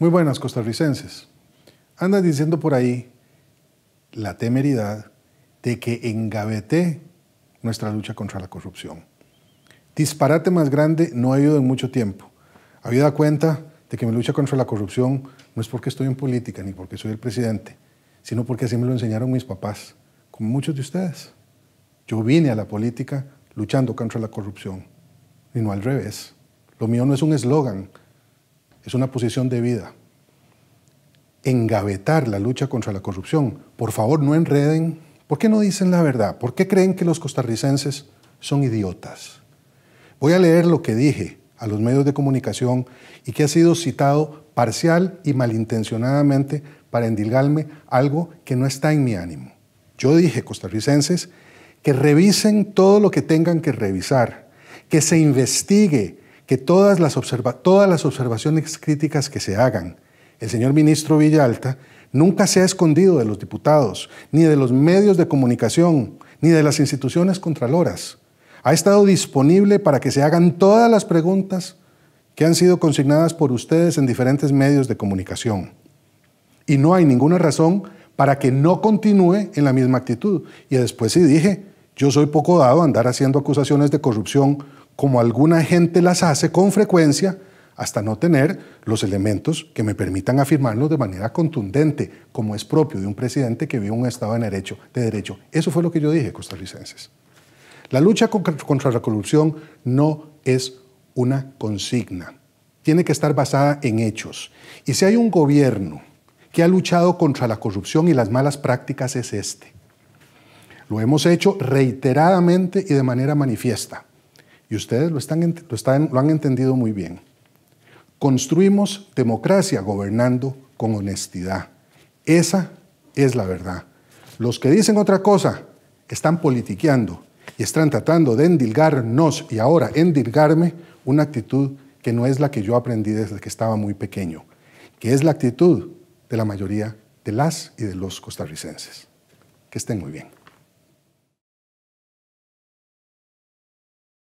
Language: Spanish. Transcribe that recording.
Muy buenas costarricenses. andas diciendo por ahí la temeridad de que engaveté nuestra lucha contra la corrupción. Disparate más grande no ha ido en mucho tiempo. Había dado cuenta de que mi lucha contra la corrupción no es porque estoy en política ni porque soy el presidente, sino porque así me lo enseñaron mis papás, como muchos de ustedes. Yo vine a la política luchando contra la corrupción, y no al revés. Lo mío no es un eslogan, es una posición de vida. Engavetar la lucha contra la corrupción. Por favor, no enreden. ¿Por qué no dicen la verdad? ¿Por qué creen que los costarricenses son idiotas? Voy a leer lo que dije a los medios de comunicación y que ha sido citado parcial y malintencionadamente para endilgarme algo que no está en mi ánimo. Yo dije, costarricenses, que revisen todo lo que tengan que revisar, que se investigue, que todas las, todas las observaciones críticas que se hagan, el señor ministro Villalta nunca se ha escondido de los diputados, ni de los medios de comunicación, ni de las instituciones contraloras. Ha estado disponible para que se hagan todas las preguntas que han sido consignadas por ustedes en diferentes medios de comunicación. Y no hay ninguna razón para que no continúe en la misma actitud. Y después sí dije, yo soy poco dado a andar haciendo acusaciones de corrupción como alguna gente las hace con frecuencia, hasta no tener los elementos que me permitan afirmarlo de manera contundente, como es propio de un presidente que vive un Estado de derecho. De derecho. Eso fue lo que yo dije, costarricenses. La lucha contra la corrupción no es una consigna, tiene que estar basada en hechos. Y si hay un gobierno que ha luchado contra la corrupción y las malas prácticas es este. Lo hemos hecho reiteradamente y de manera manifiesta. Y ustedes lo, están, han entendido muy bien. Construimos democracia gobernando con honestidad. Esa es la verdad. Los que dicen otra cosa están politiqueando y están tratando de endilgarnos y ahora endilgarme una actitud que no es la que yo aprendí desde que estaba muy pequeño, que es la actitud de la mayoría de las y de los costarricenses. Que estén muy bien.